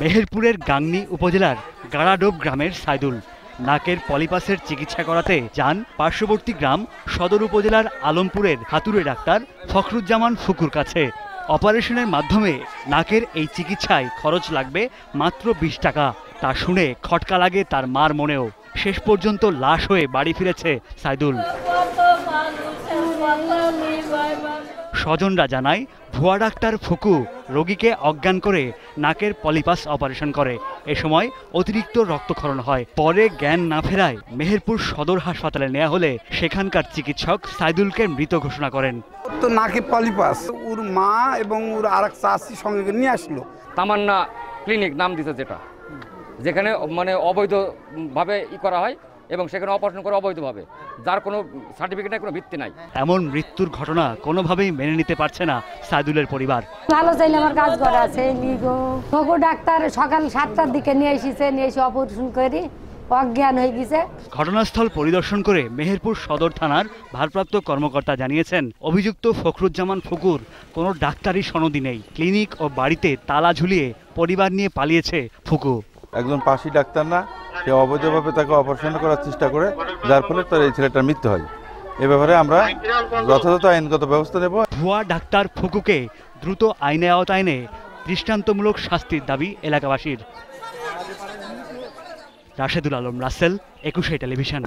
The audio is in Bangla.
মেহেরপুরের গাংনি উপজেলার গাড়াডোব গ্রামের সাইদুল নাকের পলিপাসের চিকিৎসা করাতে যান পার্শ্ববর্তী গ্রাম সদর উপজেলার আলমপুরের হাতুড়ে ডাক্তার ফখরুজ্জামান ফুকুর কাছে অপারেশনের মাধ্যমে নাকের এই চিকিৎসায় খরচ লাগবে মাত্র বিশ টাকা তা শুনে খটকা লাগে তার মার মনেও শেষ পর্যন্ত লাশ হয়ে বাড়ি ফিরেছে সাইদুল স্বজনরা জানায় ভুয়া ডাক্তার ফুকু রোগীকে অজ্ঞান করে নাকের পলিপাস অপারেশন করে এ সময় অতিরিক্ত রক্তক্ষরণ হয় পরে জ্ঞান না ফেরায় মেহেরপুর সদর হাসপাতালে নেওয়া হলে সেখানকার চিকিৎসক সাইদুলকে মৃত ঘোষণা করেন তো নাকে পলিপাস ওর মা এবং ওর আর এক চাষি সঙ্গে নিয়ে আসলো তামান্না ক্লিনিক নাম দিতে যেটা যেখানে মানে অবৈধভাবে ই করা হয় এবং সেখানে অপারেশন করে অবৈধভাবে যার কোনো নাই কোনো ভিত্তি নাই এমন মৃত্যুর ঘটনা কোনোভাবেই মেনে নিতে পারছে না সাইদুলের পরিবার ভালো চাইলে আমার কাজ করা আছে নিগো ডাক্তার সকাল সাতটার দিকে নিয়ে এসেছে নিয়ে এসে অপারেশন করি অজ্ঞান হয়ে গেছে ঘটনাস্থল পরিদর্শন করে মেহেরপুর সদর থানার ভারপ্রাপ্ত কর্মকর্তা জানিয়েছেন অভিযুক্ত ফখরুজ্জামান ফুকুর কোনো ডাক্তারি সনদি নেই ক্লিনিক ও বাড়িতে তালা ঝুলিয়ে পরিবার নিয়ে পালিয়েছে ফুকু একজন পাশি ডাক্তার না সে অবৈধভাবে তাকে অপারেশন করার চেষ্টা করে যার ফলে তার এই ছেলেটার মৃত্যু হয় এ ব্যাপারে আমরা যথাযথ আইনগত ব্যবস্থা নেব ভুয়া ডাক্তার ফুকুকে দ্রুত আইনে আওতায় এনে দৃষ্টান্তমূলক শাস্তির দাবি এলাকাবাসীর রাশেদুল আলম রাসেল একুশে টেলিভিশন